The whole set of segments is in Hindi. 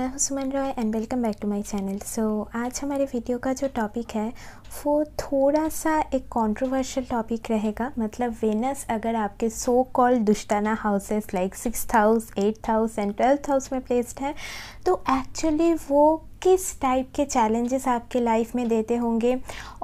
मैं हूं Suman Roy and welcome back to my channel so आज हमारे वीडियो का जो टॉपिक है वो थोड़ा सा एक कंट्रोवर्शियल टॉपिक रहेगा मतलब वेनस अगर आपके सो कॉल दुष्टाना houses like six house eighth house and twelfth house में प्लेस्ड है तो एक्चुअली वो किस टाइप के चैलेंजेस आपके लाइफ में देते होंगे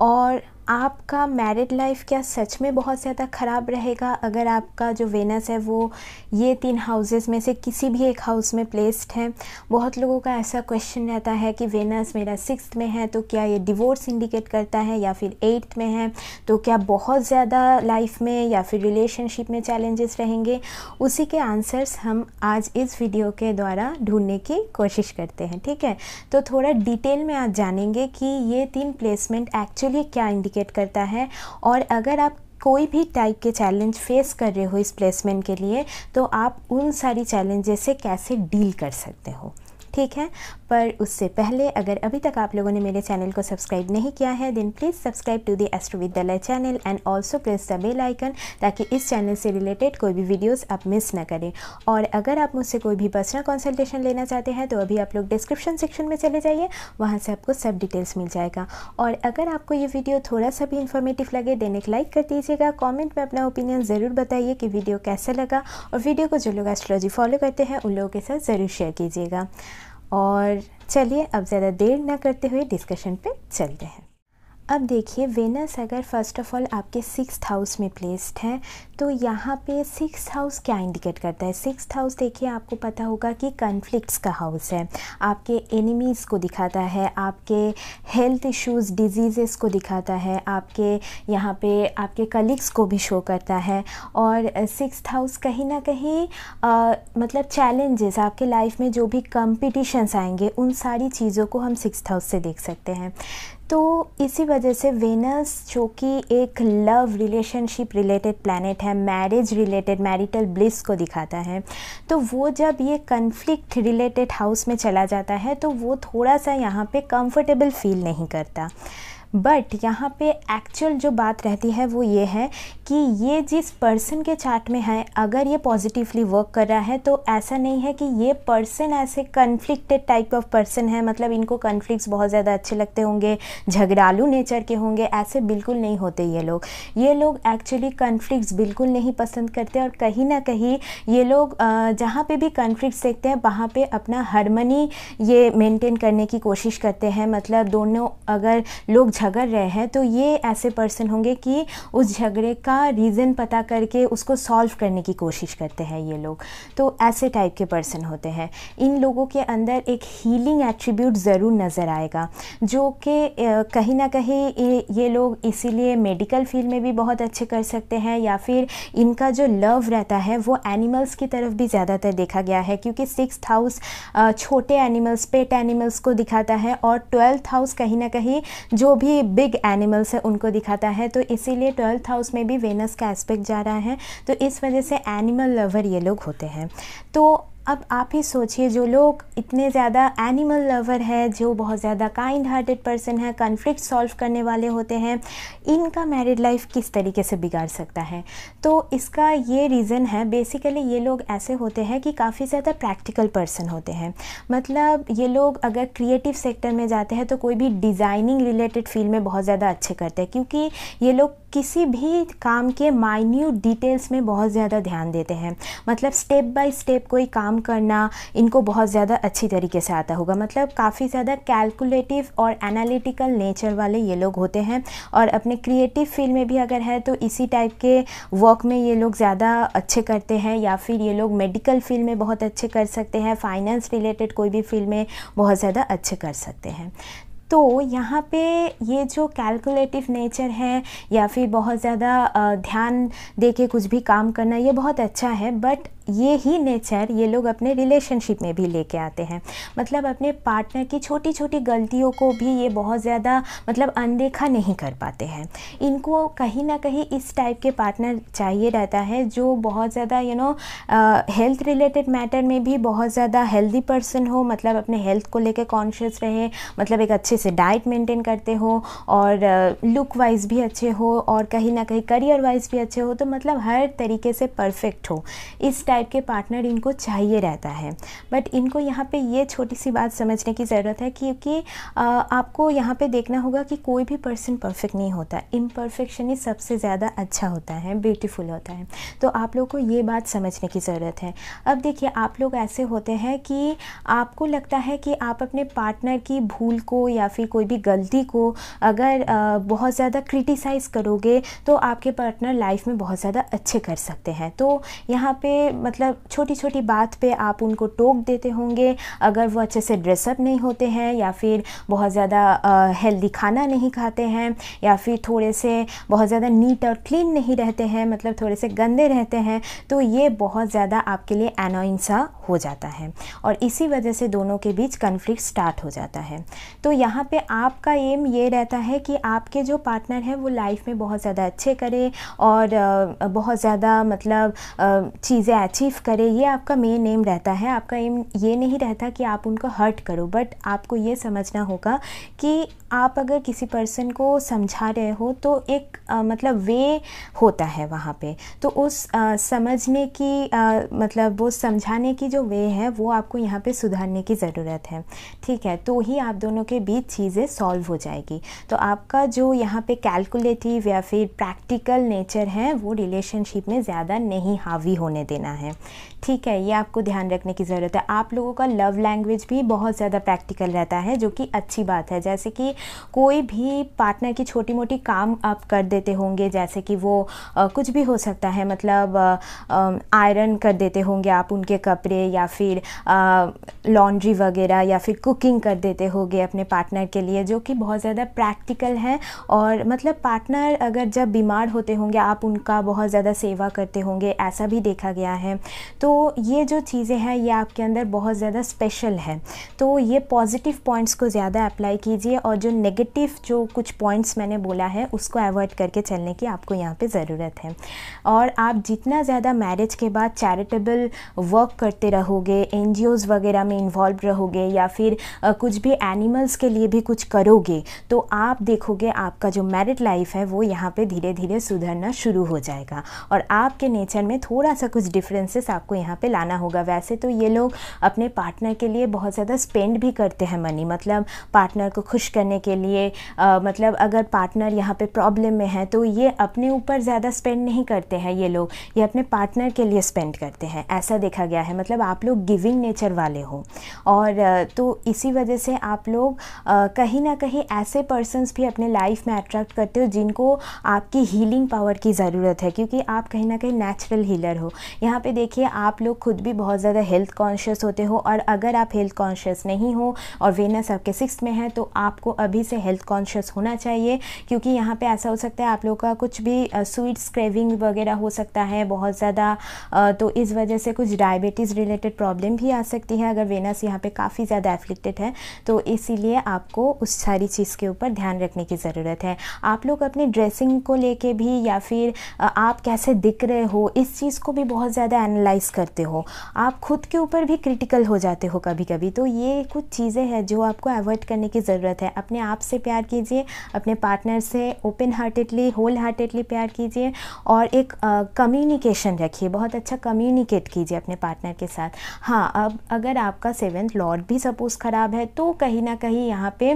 और आपका मैरिड लाइफ क्या सच में बहुत ज़्यादा ख़राब रहेगा अगर आपका जो वेनस है वो ये तीन हाउसेस में से किसी भी एक हाउस में प्लेस्ड है बहुत लोगों का ऐसा क्वेश्चन रहता है कि वेनस मेरा सिक्स में है तो क्या ये डिवोर्स इंडिकेट करता है या फिर एट्थ में है तो क्या बहुत ज़्यादा लाइफ में या फिर रिलेशनशिप में चैलेंजेस रहेंगे उसी के आंसर्स हम आज इस वीडियो के द्वारा ढूंढने की कोशिश करते हैं ठीक है तो थोड़ा डिटेल में आज जानेंगे कि ये तीन प्लेसमेंट एक्चुअली क्या इंडिकेट इंडिकेट करता है और अगर आप कोई भी टाइप के चैलेंज फेस कर रहे हो इस प्लेसमेंट के लिए तो आप उन सारी चैलेंजेस से कैसे डील कर सकते हो ठीक है पर उससे पहले अगर अभी तक आप लोगों ने मेरे चैनल को सब्सक्राइब नहीं किया है then please subscribe to the astro Vidyalaya channel and also press the bell icon ताकि इस चैनल से रिलेटेड कोई भी वीडियोस आप मिस ना करें और अगर आप मुझसे कोई भी पर्सनल कंसल्टेशन लेना चाहते हैं तो अभी आप लोग डिस्क्रिप्शन सेक्शन में चले जाइए वहाँ से आपको सब डिटेल्स मिल जाएगा और अगर आपको ये वीडियो थोड़ा सा भी इन्फॉर्मेटिव लगे देन एक लाइक कर दीजिएगा कॉमेंट में अपना ओपिनियन ज़रूर बताइए कि वीडियो कैसा लगा और वीडियो को जो लोग एस्ट्रोलॉजी फॉलो करते हैं उन लोगों के साथ ज़रूर शेयर कीजिएगा और चलिए अब ज़्यादा देर ना करते हुए डिस्कशन पे चलते हैं अब देखिए वेनस अगर फर्स्ट ऑफ ऑल आपके सिक्स हाउस में प्लेस्ड है तो यहाँ पे सिक्स हाउस क्या इंडिकेट करता है सिक्स हाउस देखिए आपको पता होगा कि कन्फ्लिक्ट्स का हाउस है आपके एनिमीज़ को दिखाता है आपके हेल्थ इश्यूज़ डिजीज़ेस को दिखाता है आपके यहाँ पे आपके कलीग्स को भी शो करता है और सिक्स हाउस कहीं ना कहीं मतलब चैलेंजेस आपके लाइफ में जो भी कंपिटिशन्स आएंगे उन सारी चीज़ों को हम सिक्स हाउस से देख सकते हैं तो इसी वजह से वेनस जो कि एक लव रिलेशनशिप रिलेटेड प्लानट है मैरिज रिलेटेड मैरिटल ब्लिस को दिखाता है तो वो जब ये कन्फ्लिक्ट रिलेटेड हाउस में चला जाता है तो वो थोड़ा सा यहाँ पे कंफर्टेबल फील नहीं करता बट यहाँ पे एक्चुअल जो बात रहती है वो ये है कि ये जिस पर्सन के चार्ट में है अगर ये पॉजिटिवली वर्क कर रहा है तो ऐसा नहीं है कि ये पर्सन ऐसे कन्फ्लिक्टेड टाइप ऑफ पर्सन है मतलब इनको कन्फ्लिक्ट बहुत ज़्यादा अच्छे लगते होंगे झगड़ालू नेचर के होंगे ऐसे बिल्कुल नहीं होते ये लोग ये लोग एक्चुअली कन्फ्लिक्ट बिल्कुल नहीं पसंद करते और कहीं ना कहीं ये लोग जहाँ पर भी कन्फ्लिक्ट देखते हैं वहाँ पर अपना हारमनी ये मेनटेन करने की कोशिश करते हैं मतलब दोनों अगर लोग झगड़ रहे हैं तो ये ऐसे पर्सन होंगे कि उस झगड़े का रीज़न पता करके उसको सॉल्व करने की कोशिश करते हैं ये लोग तो ऐसे टाइप के पर्सन होते हैं इन लोगों के अंदर एक हीलिंग एट्रीब्यूट ज़रूर नज़र आएगा जो कि कहीं ना कहीं ये लोग इसीलिए मेडिकल फील्ड में भी बहुत अच्छे कर सकते हैं या फिर इनका जो लव रहता है वो एनिमल्स की तरफ भी ज़्यादातर देखा गया है क्योंकि सिक्स हाउस छोटे एनिमल्स पेट एनिमल्स को दिखाता है और ट्वेल्थ हाउस कहीं ना कहीं जो भी भी बिग एनिमल्स है उनको दिखाता है तो इसीलिए ट्वेल्थ हाउस में भी वेनस का एस्पेक्ट जा रहा है तो इस वजह से एनिमल लवर ये लोग होते हैं तो अब आप ही सोचिए जो लोग इतने ज़्यादा एनिमल लवर है जो बहुत ज़्यादा काइंड हार्टेड पर्सन है कन्फ्लिक्ट सॉल्व करने वाले होते हैं इनका मैरिड लाइफ किस तरीके से बिगाड़ सकता है तो इसका ये रीज़न है बेसिकली ये लोग ऐसे होते हैं कि काफ़ी ज़्यादा प्रैक्टिकल पर्सन होते हैं मतलब ये लोग अगर क्रिएटिव सेक्टर में जाते हैं तो कोई भी डिज़ाइनिंग रिलेटेड फील्ड में बहुत ज़्यादा अच्छे करते हैं क्योंकि ये लोग किसी भी काम के माइन्यूट डिटेल्स में बहुत ज़्यादा ध्यान देते हैं मतलब स्टेप बाय स्टेप कोई काम काम करना इनको बहुत ज़्यादा अच्छी तरीके से आता होगा मतलब काफ़ी ज़्यादा कैलकुलेटिव और एनालिटिकल नेचर वाले ये लोग होते हैं और अपने क्रिएटिव फील्ड में भी अगर है तो इसी टाइप के वर्क में ये लोग ज़्यादा अच्छे करते हैं या फिर ये लोग मेडिकल फील्ड में बहुत अच्छे कर सकते हैं फाइनेंस रिलेटेड कोई भी फील्ड में बहुत ज़्यादा अच्छे कर सकते हैं तो यहाँ पे ये जो कैलकुलेटिव नेचर है या फिर बहुत ज़्यादा ध्यान दे के कुछ भी काम करना ये बहुत अच्छा है बट ये ही नेचर ये लोग अपने रिलेशनशिप में भी लेके आते हैं मतलब अपने पार्टनर की छोटी छोटी गलतियों को भी ये बहुत ज़्यादा मतलब अनदेखा नहीं कर पाते हैं इनको कहीं ना कहीं इस टाइप के पार्टनर चाहिए रहता है जो बहुत ज़्यादा you know health related matter में भी बहुत ज़्यादा हेल्दी पर्सन हो मतलब अपने हेल्थ को लेकर कॉन्शियस रहे मतलब एक अच्छे से डाइट मेंटेन करते हो और लुक वाइज भी अच्छे हो और कहीं ना कहीं करियर वाइज भी अच्छे हो तो मतलब हर तरीके से परफेक्ट हो इस टाइप टाइप के पार्टनर इनको चाहिए रहता है बट इनको यहाँ पे ये छोटी सी बात समझने की ज़रूरत है क्योंकि आपको यहाँ पे देखना होगा कि कोई भी पर्सन परफेक्ट नहीं होता इम्परफेक्शन ही सबसे ज़्यादा अच्छा होता है ब्यूटीफुल होता है तो आप लोग को ये बात समझने की ज़रूरत है अब देखिए आप लोग ऐसे होते हैं कि आपको लगता है कि आप अपने पार्टनर की भूल को या फिर कोई भी गलती को अगर बहुत ज़्यादा क्रिटिसाइज़ करोगे तो आपके पार्टनर लाइफ में बहुत ज़्यादा अच्छे कर सकते हैं तो यहाँ पे मतलब छोटी छोटी बात पे आप उनको टोक देते होंगे अगर वो अच्छे से ड्रेसअप नहीं होते हैं या फिर बहुत ज़्यादा हेल्दी खाना नहीं खाते हैं या फिर थोड़े से बहुत ज़्यादा नीट और क्लीन नहीं रहते हैं मतलब थोड़े से गंदे रहते हैं तो ये बहुत ज़्यादा आपके लिए एनोइंसा सा हो जाता है और इसी वजह से दोनों के बीच कन्फ्लिक्ट स्टार्ट हो जाता है तो यहाँ पर आपका एम ये रहता है कि आपके जो पार्टनर हैं वो लाइफ में बहुत ज़्यादा अच्छे करें और बहुत ज़्यादा मतलब चीज़ें अचीव करें ये आपका मेन एम रहता है आपका एम ये नहीं रहता कि आप उनको हर्ट करो बट आपको ये समझना होगा कि आप अगर किसी पर्सन को समझा रहे हो तो एक आ, मतलब वे होता है वहाँ पे तो उस आ, समझने की आ, मतलब वो समझाने की जो वे है वो आपको यहाँ पे सुधारने की ज़रूरत है ठीक है तो ही आप दोनों के बीच चीज़ें सॉल्व हो जाएगी तो आपका जो यहाँ पे कैलकुलेटिव या फिर प्रैक्टिकल नेचर है वो रिलेशनशिप में ज़्यादा नहीं हावी होने देना है жизни. ठीक है ये आपको ध्यान रखने की ज़रूरत है आप लोगों का लव लैंग्वेज भी बहुत ज़्यादा प्रैक्टिकल रहता है जो कि अच्छी बात है जैसे कि कोई भी पार्टनर की छोटी मोटी काम आप कर देते होंगे जैसे कि वो आ, कुछ भी हो सकता है मतलब आयरन कर देते होंगे आप उनके कपड़े या फिर लॉन्ड्री वगैरह या फिर कुकिंग कर देते होंगे अपने पार्टनर के लिए जो कि बहुत ज़्यादा प्रैक्टिकल है और मतलब पार्टनर अगर जब बीमार होते होंगे आप उनका बहुत ज़्यादा सेवा करते होंगे ऐसा भी देखा गया है तो तो ये जो चीज़ें हैं ये आपके अंदर बहुत ज़्यादा स्पेशल है तो ये पॉजिटिव पॉइंट्स को ज़्यादा अप्लाई कीजिए और जो नेगेटिव जो कुछ पॉइंट्स मैंने बोला है उसको अवॉइड करके चलने की आपको यहाँ पे ज़रूरत है और आप जितना ज़्यादा मैरिज के बाद चैरिटेबल वर्क करते रहोगे एन वगैरह में इन्वॉल्व रहोगे या फिर कुछ भी एनिमल्स के लिए भी कुछ करोगे तो आप देखोगे आपका जो मैरिड लाइफ है वो यहाँ पर धीरे धीरे सुधरना शुरू हो जाएगा और आपके नेचर में थोड़ा सा कुछ डिफरेंसेस आपको यहाँ पे लाना होगा वैसे तो ये लोग अपने पार्टनर के लिए बहुत ज़्यादा स्पेंड भी करते हैं मनी मतलब पार्टनर को खुश करने के लिए आ, मतलब अगर पार्टनर यहाँ पे प्रॉब्लम में है तो ये अपने ऊपर ज़्यादा स्पेंड नहीं करते हैं ये लोग ये अपने पार्टनर के लिए स्पेंड करते हैं ऐसा देखा गया है मतलब आप लोग गिविंग नेचर वाले हो और तो इसी वजह से आप लोग कहीं ना कहीं ऐसे पर्सनस भी अपने लाइफ में अट्रैक्ट करते हो जिनको आपकी हीलिंग पावर की ज़रूरत है क्योंकि आप कहीं ना कहीं नेचुरल हीलर हो यहाँ पे देखिए आप आप लोग खुद भी बहुत ज़्यादा हेल्थ कॉन्शियस होते हो और अगर आप हेल्थ कॉन्शियस नहीं हो और वेनस आपके सिक्स में है तो आपको अभी से हेल्थ कॉन्शियस होना चाहिए क्योंकि यहाँ पे ऐसा हो सकता है आप लोग का कुछ भी स्वीट्स क्रेविंग वगैरह हो सकता है बहुत ज़्यादा तो इस वजह से कुछ डायबिटीज़ रिलेटेड प्रॉब्लम भी आ सकती है अगर वेनस यहाँ पर काफ़ी ज़्यादा एफ्लिक्टेड है तो इसीलिए आपको उस सारी चीज़ के ऊपर ध्यान रखने की ज़रूरत है आप लोग अपनी ड्रेसिंग को लेके भी या फिर आप कैसे दिख रहे हो इस चीज़ को भी बहुत ज़्यादा एनालाइज करते हो आप खुद के ऊपर भी क्रिटिकल हो जाते हो कभी कभी तो ये कुछ चीज़ें हैं जो आपको अवॉइड करने की ज़रूरत है अपने आप से प्यार कीजिए अपने पार्टनर से ओपन हार्टेडली होल हार्टेडली प्यार कीजिए और एक कम्युनिकेशन रखिए बहुत अच्छा कम्युनिकेट कीजिए अपने पार्टनर के साथ हाँ अब अगर आपका सेवेंथ लॉर्ड भी सपोज़ ख़राब है तो कहीं ना कहीं यहाँ पे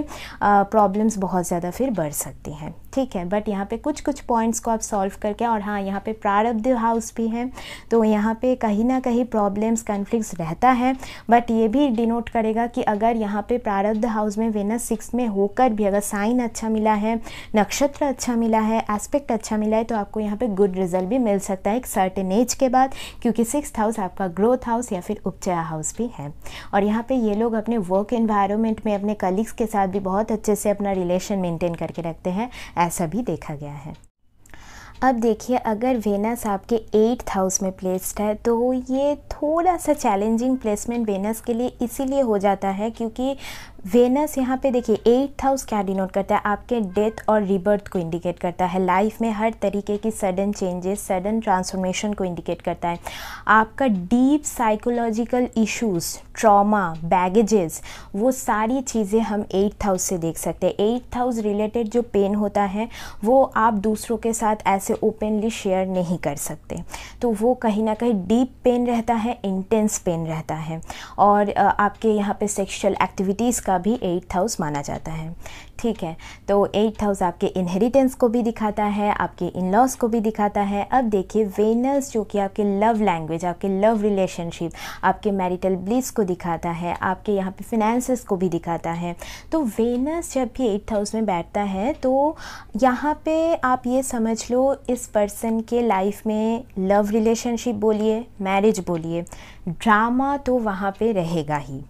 प्रॉब्लम्स बहुत ज़्यादा फिर बढ़ सकती हैं ठीक है बट यहाँ पे कुछ कुछ पॉइंट्स को आप सॉल्व करके और हाँ यहाँ पे प्रारब्ध हाउस भी है तो यहाँ पे कहीं ना कहीं प्रॉब्लम्स कन्फ्लिक्ट रहता है बट ये भी डिनोट करेगा कि अगर यहाँ पे प्रारब्ध हाउस में वेनस सिक्स में होकर भी अगर साइन अच्छा मिला है नक्षत्र अच्छा मिला है एस्पेक्ट अच्छा मिला है तो आपको यहाँ पे गुड रिजल्ट भी मिल सकता है एक सर्टेन एज के बाद क्योंकि सिक्स हाउस आपका ग्रोथ हाउस या फिर उपचया हाउस भी है और यहाँ पर ये लोग अपने वर्क इन्वायरमेंट में अपने कलीग्स के साथ भी बहुत अच्छे से अपना रिलेशन मेंटेन करके रखते हैं ऐसा भी देखा गया है अब देखिए अगर वेनस आपके एट्थ हाउस में प्लेस्ड है तो ये थोड़ा सा चैलेंजिंग प्लेसमेंट वेनस के लिए इसीलिए हो जाता है क्योंकि वेनस यहाँ पे देखिए एट्थ हाउस क्या डिनोट करता है आपके डेथ और रिबर्थ को इंडिकेट करता है लाइफ में हर तरीके की सडन चेंजेस सडन ट्रांसफॉर्मेशन को इंडिकेट करता है आपका deep psychological issues trauma baggages वो सारी चीज़ें हम एट्थ हाउस से देख सकते हैं एट्थ हाउस रिलेटेड जो पेन होता है वो आप दूसरों के साथ ऐसे ओपनली शेयर नहीं कर सकते तो वो कहीं ना कहीं डीप पेन रहता है इंटेंस पेन रहता है और आपके यहाँ पे सेक्शुअल एक्टिविटीज़ का का भी एट्थ हाउस माना जाता है ठीक है तो एट्थ हाउस आपके इनहेरिटेंस को भी दिखाता है आपके इन लॉज को भी दिखाता है अब देखिए वेनस जो कि आपके लव लैंग्वेज आपके लव रिलेशनशिप आपके मैरिटल ब्लिस को दिखाता है आपके यहाँ पे फिनेंसिस को भी दिखाता है तो वेनस जब भी एट्थ हाउस में बैठता है तो यहाँ पे आप ये समझ लो इस पर्सन के लाइफ में लव रिलेशनशिप बोलिए मैरिज बोलिए ड्रामा तो वहाँ पर रहेगा ही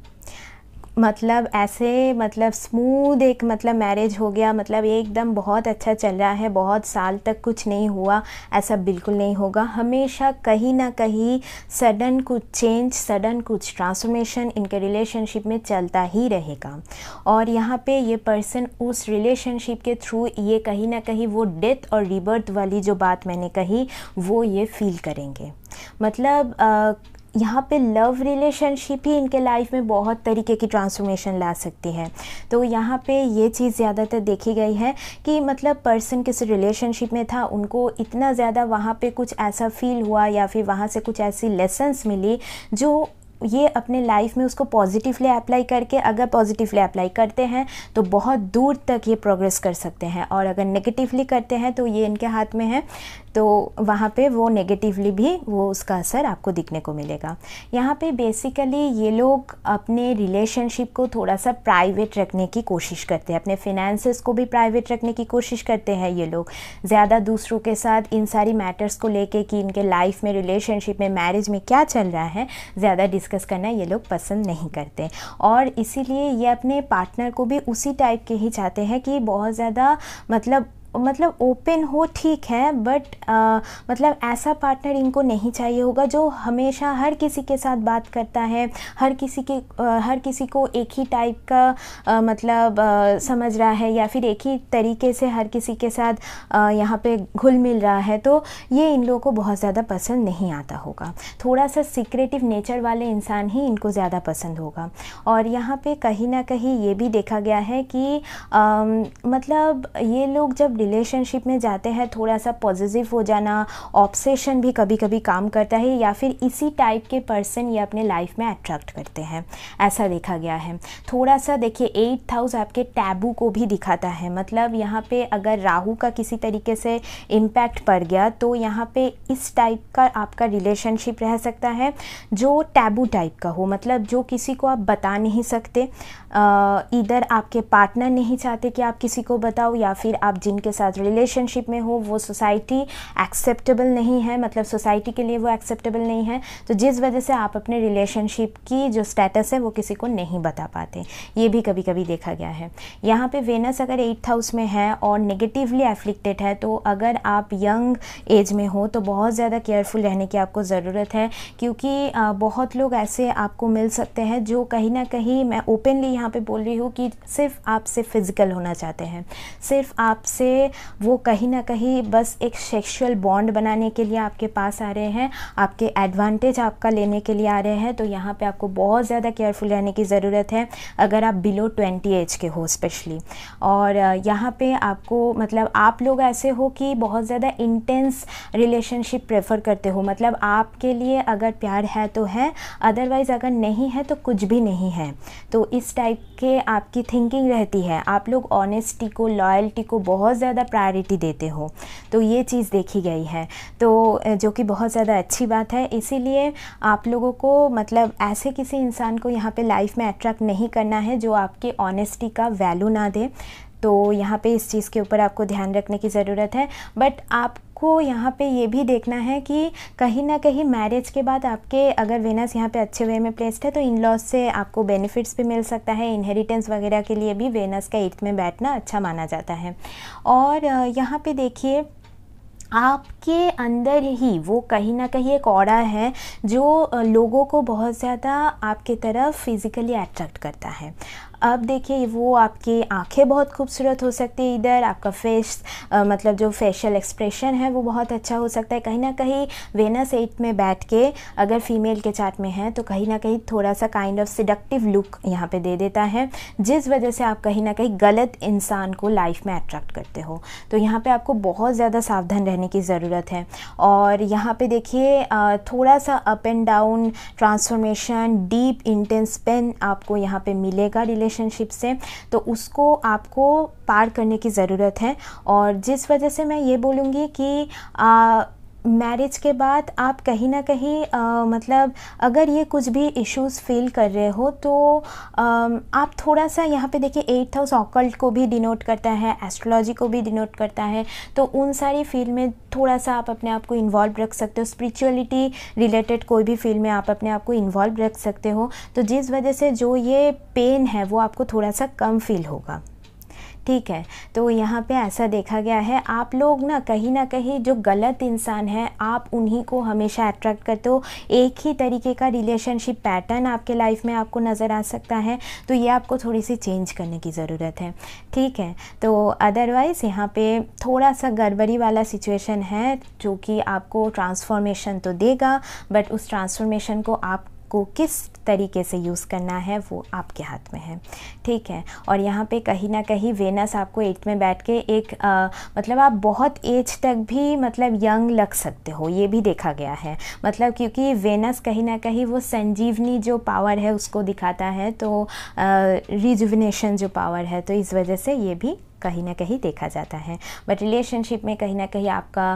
मतलब ऐसे मतलब स्मूद एक मतलब मैरिज हो गया मतलब एकदम बहुत अच्छा चल रहा है बहुत साल तक कुछ नहीं हुआ ऐसा बिल्कुल नहीं होगा हमेशा कहीं ना कहीं सडन कुछ चेंज सडन कुछ ट्रांसफॉर्मेशन इनके रिलेशनशिप में चलता ही रहेगा और यहाँ पे ये पर्सन उस रिलेशनशिप के थ्रू ये कहीं ना कहीं वो डेथ और रिबर्थ वाली जो बात मैंने कही वो ये फील करेंगे मतलब आ, यहाँ पे लव रिलेशनशिप ही इनके लाइफ में बहुत तरीके की ट्रांसफॉर्मेशन ला सकती है तो यहाँ पे ये चीज़ ज़्यादातर देखी गई है कि मतलब पर्सन किसी रिलेशनशिप में था उनको इतना ज़्यादा वहाँ पे कुछ ऐसा फील हुआ या फिर वहाँ से कुछ ऐसी लेसन्स मिली जो ये अपने लाइफ में उसको पॉजिटिवली अप्लाई करके अगर पॉजिटिवली अप्लाई करते हैं तो बहुत दूर तक ये प्रोग्रेस कर सकते हैं और अगर नेगेटिवली करते हैं तो ये इनके हाथ में है तो वहाँ पे वो नेगेटिवली भी वो उसका असर आपको दिखने को मिलेगा यहाँ पे बेसिकली ये लोग अपने रिलेशनशिप को थोड़ा सा प्राइवेट रखने की कोशिश करते हैं अपने फिनेंसेस को भी प्राइवेट रखने की कोशिश करते हैं ये लोग ज़्यादा दूसरों के साथ इन सारी मैटर्स को लेके कि इनके लाइफ में रिलेशनशिप में मैरिज में क्या चल रहा है ज़्यादा डिस्क डिस्कस करना ये लोग पसंद नहीं करते और इसीलिए ये अपने पार्टनर को भी उसी टाइप के ही चाहते हैं कि बहुत ज़्यादा मतलब मतलब ओपन हो ठीक है बट आ, मतलब ऐसा पार्टनर इनको नहीं चाहिए होगा जो हमेशा हर किसी के साथ बात करता है हर किसी के आ, हर किसी को एक ही टाइप का आ, मतलब आ, समझ रहा है या फिर एक ही तरीके से हर किसी के साथ यहाँ पे घुल मिल रहा है तो ये इन लोगों को बहुत ज़्यादा पसंद नहीं आता होगा थोड़ा सा सिक्रेटिव नेचर वाले इंसान ही इनको ज़्यादा पसंद होगा और यहाँ पर कहीं ना कहीं ये भी देखा गया है कि आ, मतलब ये लोग जब रिलेशनशिप में जाते हैं थोड़ा सा पॉजिटिव हो जाना ऑब्सेशन भी कभी कभी काम करता है या फिर इसी टाइप के पर्सन ये अपने लाइफ में अट्रैक्ट करते हैं ऐसा देखा गया है थोड़ा सा देखिए एट्थ हाउस आपके टैबू को भी दिखाता है मतलब यहाँ पे अगर राहू का किसी तरीके से इम्पैक्ट पड़ गया तो यहाँ पे इस टाइप का आपका रिलेशनशिप रह सकता है जो टैबू टाइप का हो मतलब जो किसी को आप बता नहीं सकते इधर आपके पार्टनर नहीं चाहते कि आप किसी को बताओ या फिर आप जिनके के साथ रिलेशनशिप में हो वो सोसाइटी एक्सेप्टेबल नहीं है मतलब सोसाइटी के लिए वो एक्सेप्टेबल नहीं है तो जिस वजह से आप अपने रिलेशनशिप की जो स्टेटस है वो किसी को नहीं बता पाते ये भी कभी कभी देखा गया है यहाँ पे वेनस अगर एट्थ हाउस में है और नेगेटिवली एफ्लिक्टेड है तो अगर आप यंग एज में हो तो बहुत ज़्यादा केयरफुल रहने की आपको ज़रूरत है क्योंकि बहुत लोग ऐसे आपको मिल सकते हैं जो कहीं ना कहीं मैं ओपनली यहाँ पे बोल रही हूँ कि सिर्फ आपसे फ़िज़िकल होना चाहते हैं सिर्फ आपसे है वो कहीं ना कहीं बस एक सेक्शुअल बॉन्ड बनाने के लिए आपके पास आ रहे हैं आपके एडवांटेज आपका लेने के लिए आ रहे हैं तो यहाँ पे आपको बहुत ज़्यादा केयरफुल रहने की ज़रूरत है अगर आप बिलो ट्वेंटी एज के हो स्पेशली और यहाँ पे आपको मतलब आप लोग ऐसे हो कि बहुत ज़्यादा इंटेंस रिलेशनशिप प्रेफर करते हो मतलब आपके लिए अगर प्यार है तो है अदरवाइज़ अगर नहीं है तो कुछ भी नहीं है तो इस टाइप के आपकी थिंकिंग रहती है आप लोग ऑनेस्टी को लॉयल्टी को बहुत ज़्यादा ज़्यादा प्रायोरिटी देते हो तो ये चीज़ देखी गई है तो जो कि बहुत ज़्यादा अच्छी बात है इसीलिए आप लोगों को मतलब ऐसे किसी इंसान को यहाँ पे लाइफ में अट्रैक्ट नहीं करना है जो आपके ऑनेस्टी का वैल्यू ना दे तो यहाँ पे इस चीज़ के ऊपर आपको ध्यान रखने की ज़रूरत है बट आप आपको यहाँ पे ये भी देखना है कि कहीं ना कहीं मैरिज के बाद आपके अगर वेनस यहाँ पे अच्छे वे में प्लेस्ड है तो इन लॉज से आपको बेनिफिट्स भी मिल सकता है इनहेरिटेंस वगैरह के लिए भी वेनस का एट्थ में बैठना अच्छा माना जाता है और यहाँ पर देखिए आपके अंदर ही वो कहीं ना कहीं एक और है जो लोगों को बहुत ज़्यादा आपके तरफ फिज़िकली अट्रैक्ट करता है अब देखिए वो आपकी आंखें बहुत खूबसूरत हो सकती है इधर आपका फेस मतलब जो फेशियल एक्सप्रेशन है वो बहुत अच्छा हो सकता है कहीं ना कहीं वेनस एट में बैठ के अगर फीमेल के चार्ट में है तो कहीं ना कहीं थोड़ा सा काइंड ऑफ सिडक्टिव लुक यहाँ पर दे देता है जिस वजह से आप कहीं ना कहीं गलत इंसान को लाइफ में अट्रैक्ट करते हो तो यहाँ पर आपको बहुत ज़्यादा सावधान रहने की ज़रूरत है और यहाँ पर देखिए थोड़ा सा up and down transformation deep intense pain आपको यहाँ पे मिलेगा रिलेशन रिलेशनशिप से तो उसको आपको पार करने की ज़रूरत है और जिस वजह से मैं ये बोलूँगी कि आ, मैरिज के बाद आप कहीं ना कहीं आ, मतलब अगर ये कुछ भी इश्यूज फील कर रहे हो तो आ, आप थोड़ा सा यहाँ पे देखिए एट्थ हाउस ऑकल्ट को भी डिनोट करता है एस्ट्रोलॉजी को भी डिनोट करता है तो उन सारी फील्ड में थोड़ा सा आप अपने आप को इन्वॉल्व रख सकते हो स्पिरिचुअलिटी रिलेटेड कोई भी फील्ड में आप अपने आप को इन्वॉल्व रख सकते हो तो जिस वजह से जो ये पेन है वो आपको थोड़ा सा कम फील होगा ठीक है तो यहाँ पे ऐसा देखा गया है आप लोग ना कहीं ना कहीं जो गलत इंसान है आप उन्हीं को हमेशा अट्रैक्ट करते हो एक ही तरीके का रिलेशनशिप पैटर्न आपके लाइफ में आपको नज़र आ सकता है तो ये आपको थोड़ी सी चेंज करने की ज़रूरत है ठीक है तो अदरवाइज़ यहाँ पे थोड़ा सा गड़बड़ी वाला सिचुएशन है जो कि आपको ट्रांसफॉर्मेशन तो देगा बट उस ट्रांसफॉर्मेशन को आप को किस तरीके से यूज़ करना है वो आपके हाथ में है ठीक है और यहाँ पे कहीं ना कहीं वेनस आपको एट में बैठ के एक आ, मतलब आप बहुत एज तक भी मतलब यंग लग सकते हो ये भी देखा गया है मतलब क्योंकि वेनस कहीं ना कहीं वो संजीवनी जो पावर है उसको दिखाता है तो रिजुविनेशन जो पावर है तो इस वजह से ये भी कहीं ना कहीं देखा जाता है बट रिलेशनशिप में कहीं ना कहीं आपका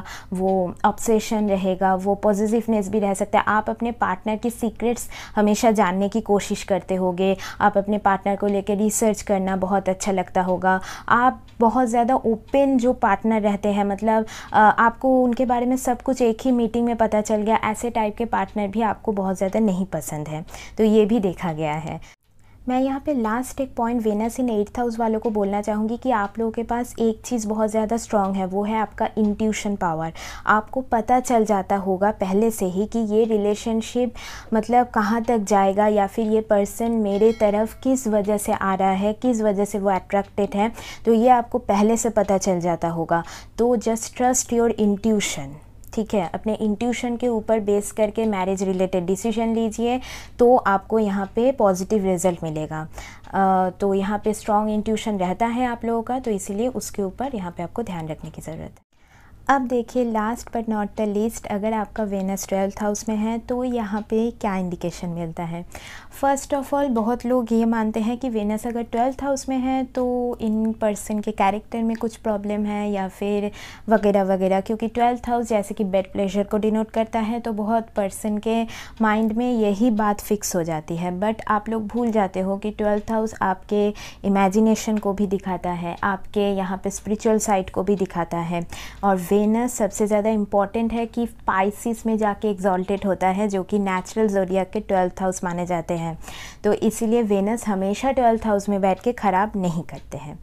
वो ऑब्सेशन रहेगा वो पॉजिटिवनेस भी रह सकता है आप अपने पार्टनर की सीक्रेट्स हमेशा जानने की कोशिश करते होगे आप अपने पार्टनर को लेकर रिसर्च करना बहुत अच्छा लगता होगा आप बहुत ज़्यादा ओपन जो पार्टनर रहते हैं मतलब आपको उनके बारे में सब कुछ एक ही मीटिंग में पता चल गया ऐसे टाइप के पार्टनर भी आपको बहुत ज़्यादा नहीं पसंद है तो ये भी देखा गया है मैं यहाँ पे लास्ट एक point Venus in eighth house वालों को बोलना चाहूँगी कि आप लोगों के पास एक चीज़ बहुत ज़्यादा स्ट्रांग है वो है आपका इंट्यूशन पावर आपको पता चल जाता होगा पहले से ही कि ये रिलेशनशिप मतलब कहाँ तक जाएगा या फिर ये पर्सन मेरे तरफ किस वजह से आ रहा है किस वजह से वो अट्रैक्टेड है तो ये आपको पहले से पता चल जाता होगा तो जस्ट ट्रस्ट योर इंट्यूशन ठीक है अपने इंट्यूशन के ऊपर बेस करके मैरिज रिलेटेड डिसीजन लीजिए तो आपको यहाँ पे पॉजिटिव रिजल्ट मिलेगा आ, तो यहाँ पे स्ट्रॉन्ग इंट्यूशन रहता है आप लोगों का तो इसीलिए उसके ऊपर यहाँ पे आपको ध्यान रखने की ज़रूरत है अब देखिए last but not the least अगर आपका वेनस ट्वेल्थ हाउस में है तो यहाँ पे क्या इंडिकेशन मिलता है फ़र्स्ट ऑफ ऑल बहुत लोग ये मानते हैं कि वेनस अगर ट्वेल्थ हाउस में है तो इन पर्सन के कैरेक्टर में कुछ प्रॉब्लम है या फिर वगैरह वगैरह क्योंकि ट्वेल्थ हाउस जैसे कि बेड प्लेजर को डिनोट करता है तो बहुत पर्सन के माइंड में यही बात फिक्स हो जाती है बट आप लोग भूल जाते हो कि ट्वेल्थ हाउस आपके इमेजिनेशन को भी दिखाता है आपके यहाँ पर स्परिचुअल साइड को भी दिखाता है और वेनस सबसे ज़्यादा इम्पॉर्टेंट है कि पाइसिस में जाके एग्जॉल्टेड होता है जो कि नेचुरल जोरिया के ट्वेल्थ हाउस माने जाते हैं तो इसीलिए वेनस हमेशा ट्वेल्थ हाउस में बैठ के ख़राब नहीं करते हैं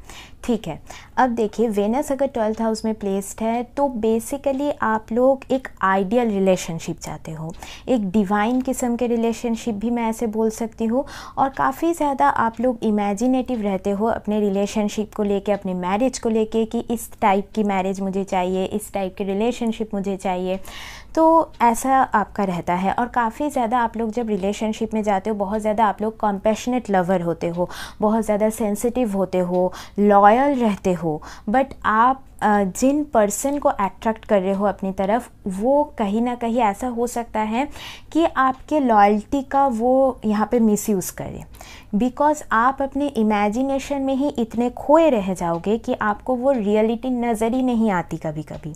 ठीक है अब देखिए वेनस अगर ट्वेल्थ हाउस में प्लेस्ड है तो बेसिकली आप लोग एक आइडियल रिलेशनशिप चाहते हो एक डिवाइन किस्म के रिलेशनशिप भी मैं ऐसे बोल सकती हूँ और काफ़ी ज़्यादा आप लोग इमेजिनेटिव रहते हो अपने रिलेशनशिप को लेके अपने मैरिज को लेके कि इस टाइप की मैरिज मुझे चाहिए इस टाइप की रिलेशनशिप मुझे चाहिए तो ऐसा आपका रहता है और काफ़ी ज़्यादा आप लोग जब रिलेशनशिप में जाते हो बहुत ज़्यादा आप लोग कॉम्पैशनेट लवर होते हो बहुत ज़्यादा सेंसिटिव होते हो लॉयल रहते हो बट आप जिन पर्सन को अट्रैक्ट कर रहे हो अपनी तरफ वो कहीं ना कहीं ऐसा हो सकता है कि आपके लॉयल्टी का वो यहाँ पे मिसयूज़ करे बिकॉज़ आप अपने इमेजिनेशन में ही इतने खोए रह जाओगे कि आपको वो रियलिटी नज़र ही नहीं आती कभी कभी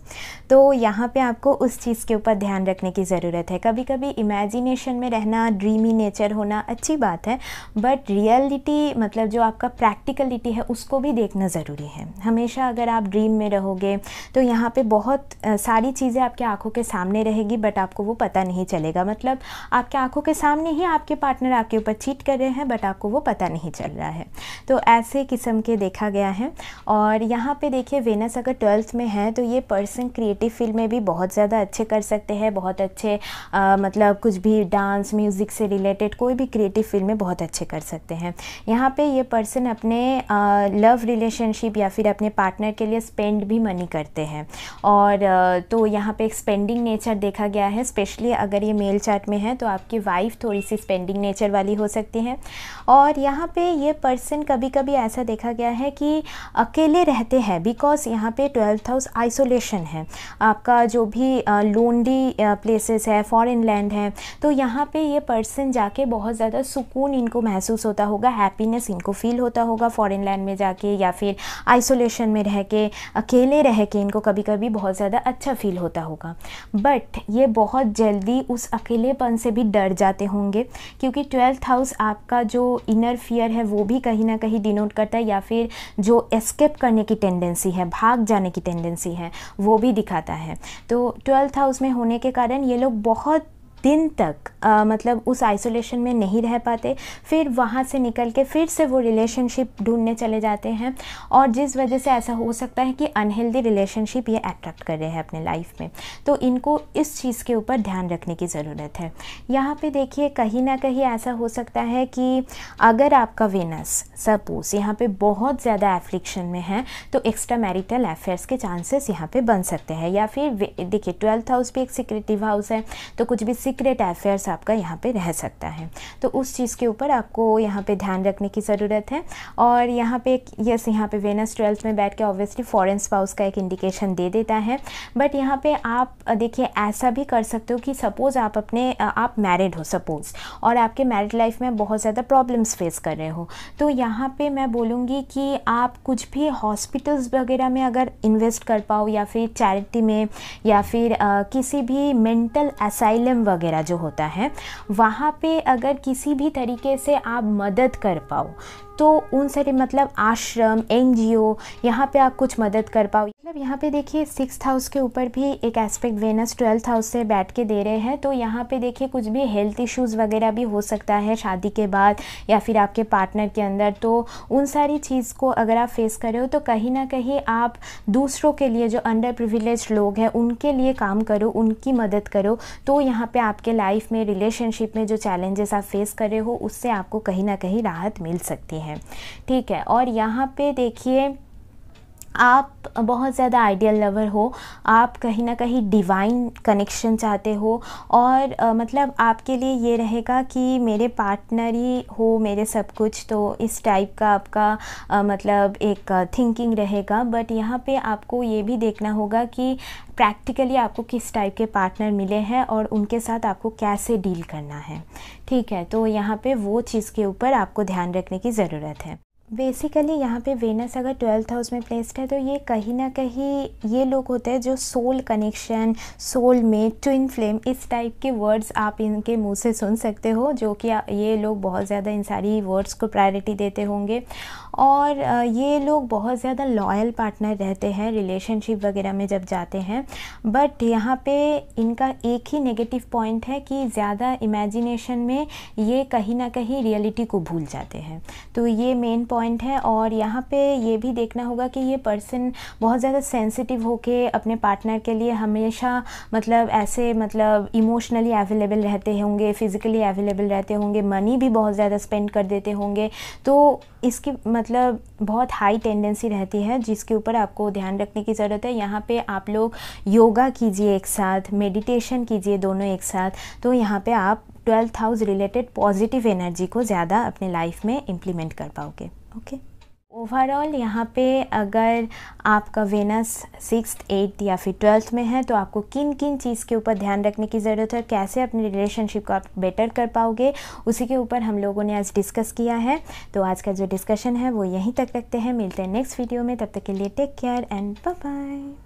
तो यहाँ पे आपको उस चीज़ के ऊपर ध्यान रखने की ज़रूरत है कभी कभी इमेजिनेशन में रहना ड्रीमी नेचर होना अच्छी बात है बट रियलिटी मतलब जो आपका प्रैक्टिकलिटी है उसको भी देखना ज़रूरी है हमेशा अगर आप ड्रीम में रहोगे तो यहाँ पे बहुत सारी चीज़ें आपके आंखों के सामने रहेगी बट आपको वो पता नहीं चलेगा मतलब आपके आंखों के सामने ही आपके पार्टनर आपके ऊपर चीट कर रहे हैं बट आपको वो पता नहीं चल रहा है तो ऐसे किस्म के देखा गया है और यहाँ पर देखिए वेनस अगर ट्वेल्थ में है तो ये पर्सन क्रिएटिव फील्ड में भी बहुत ज़्यादा अच्छे कर सकते हैं बहुत अच्छे आ, मतलब कुछ भी डांस म्यूज़िक से रिलेटेड कोई भी क्रिएटिव फील्ड में बहुत अच्छे कर सकते हैं यहाँ पे ये पर्सन अपने लव रिलेशनशिप या फिर अपने पार्टनर के लिए स्पेंड भी मनी करते हैं और तो यहाँ पे एक स्पेंडिंग नेचर देखा गया है स्पेशली अगर ये मेल चार्ट में है तो आपकी वाइफ थोड़ी सी स्पेंडिंग नेचर वाली हो सकती हैं और यहाँ पे ये पर्सन कभी कभी ऐसा देखा गया है कि अकेले रहते हैं बिकॉज यहाँ पे ट्वेल्थ हाउस आइसोलेशन है आपका जो भी लोनली प्लेसेस है फॉरेन लैंड है तो यहाँ पे ये पर्सन जाके बहुत ज़्यादा सुकून इनको महसूस होता होगा हैप्पीनेस इनको फील होता होगा फॉरेन लैंड में जाके या फिर आइसोलेशन में रह के अकेले रह के इनको कभी कभी बहुत ज़्यादा अच्छा फील होता होगा बट ये बहुत जल्दी उस अकेलेपन से भी डर जाते होंगे क्योंकि ट्वेल्थ हाउस आपका जो इनर फियर है वो भी कहीं ना कहीं डिनोट करता है या फिर जो एस्केप करने की टेंडेंसी है भाग जाने की टेंडेंसी है वो भी दिखाता है तो ट्वेल्थ हाउस में होने के कारण ये लोग बहुत दिन तक आ, मतलब उस आइसोलेशन में नहीं रह पाते फिर वहाँ से निकल के फिर से वो रिलेशनशिप ढूंढने चले जाते हैं और जिस वजह से ऐसा हो सकता है कि अनहेल्दी रिलेशनशिप ये अट्रैक्ट कर रहे हैं अपने लाइफ में तो इनको इस चीज़ के ऊपर ध्यान रखने की ज़रूरत है यहाँ पे देखिए कहीं ना कहीं ऐसा हो सकता है कि अगर आपका वेनस सपोज यहाँ पर बहुत ज़्यादा एफ्लिक्शन में है तो एक्स्ट्रा मैरिटल अफेयर्स के चांसेस यहाँ पर बन सकते हैं या फिर देखिए ट्वेल्थ हाउस भी एक सिक्रेटिव हाउस है तो कुछ भी सीक्रेट अफेयर्स आपका यहाँ पे रह सकता है तो उस चीज़ के ऊपर आपको यहाँ पे ध्यान रखने की ज़रूरत है और यहाँ पे यस यहाँ पे वेनस ट्वेल्थ में बैठ के ऑब्वियसली फॉरेन स्पाउस का एक इंडिकेशन दे देता है बट यहाँ पे आप देखिए ऐसा भी कर सकते हो कि सपोज़ आप अपने आप मैरिड हो सपोज़ और आपके मैरिड लाइफ में बहुत ज़्यादा प्रॉब्लम्स फेस कर रहे हो तो यहाँ पर मैं बोलूँगी कि आप कुछ भी हॉस्पिटल्स वगैरह में अगर इन्वेस्ट कर पाओ या फिर चैरिटी में या फिर आ, किसी भी मेंटल असाइलम वगैरह वगैरह जो होता है वहाँ पे अगर किसी भी तरीके से आप मदद कर पाओ तो उन सारे मतलब आश्रम एनजीओ यहाँ पे आप कुछ मदद कर पाओ मतलब यहाँ पे देखिए सिक्स हाउस के ऊपर भी एक एस्पेक्ट वेनस ट्वेल्थ हाउस से बैठ के दे रहे हैं तो यहाँ पे देखिए कुछ भी हेल्थ इश्यूज़ वगैरह भी हो सकता है शादी के बाद या फिर आपके पार्टनर के अंदर तो उन सारी चीज़ को अगर आप फेस कर रहे हो तो कहीं ना कहीं आप दूसरों के लिए जो अंडर प्रिविलेज लोग हैं उनके लिए काम करो उनकी मदद करो तो यहाँ पर आपके लाइफ में रिलेशनशिप में जो चैलेंजेस आप फेस कर रहे हो उससे आपको कहीं ना कहीं राहत मिल सकती है हैं ठीक है और यहाँ पे देखिए आप बहुत ज़्यादा आइडियल लवर हो आप कहीं ना कहीं डिवाइन कनेक्शन चाहते हो और आ, मतलब आपके लिए ये रहेगा कि मेरे पार्टनर ही हो मेरे सब कुछ तो इस टाइप का आपका आ, मतलब एक थिंकिंग रहेगा बट यहाँ पे आपको ये भी देखना होगा कि प्रैक्टिकली आपको किस टाइप के पार्टनर मिले हैं और उनके साथ आपको कैसे डील करना है ठीक है तो यहाँ पे वो चीज़ के ऊपर आपको ध्यान रखने की ज़रूरत है बेसिकली यहाँ पे वेनस अगर ट्वेल्थ हाउस में प्लेस्ड है तो ये कहीं ना कहीं ये लोग होते हैं जो soul connection soul mate twin flame इस टाइप के वर्ड्स आप इनके मुंह से सुन सकते हो जो कि ये लोग बहुत ज़्यादा इन सारी वर्ड्स को प्रायोरिटी देते होंगे और ये लोग बहुत ज़्यादा लॉयल पार्टनर रहते हैं रिलेशनशिप वगैरह में जब जाते हैं बट यहाँ पे इनका एक ही नेगेटिव पॉइंट है कि ज़्यादा इमेजिनेशन में ये कहीं ना कहीं रियलिटी को भूल जाते हैं तो ये मेन पॉइंट है और यहाँ पे ये भी देखना होगा कि ये पर्सन बहुत ज़्यादा सेंसिटिव होके अपने पार्टनर के लिए हमेशा मतलब ऐसे मतलब इमोशनली अवेलेबल रहते होंगे फिज़िकली अवेलेबल रहते होंगे मनी भी बहुत ज़्यादा स्पेंड कर देते होंगे तो इसकी मतलब मतलब बहुत हाई टेंडेंसी रहती है जिसके ऊपर आपको ध्यान रखने की ज़रूरत है यहाँ पे आप लोग योगा कीजिए एक साथ मेडिटेशन कीजिए दोनों एक साथ तो यहाँ पे आप twelfth house related positive energy को ज़्यादा अपने लाइफ में इम्प्लीमेंट कर पाओगे ओके okay? ओवरऑल यहाँ पे अगर आपका वेनस सिक्स एट्थ या फिर ट्वेल्थ में है तो आपको किन किन चीज़ के ऊपर ध्यान रखने की ज़रूरत है कैसे अपने रिलेशनशिप को आप बेटर कर पाओगे उसी के ऊपर हम लोगों ने आज डिस्कस किया है तो आज का जो डिस्कशन है वो यहीं तक रखते हैं मिलते हैं नेक्स्ट वीडियो में तब तक के लिए take care and bye bye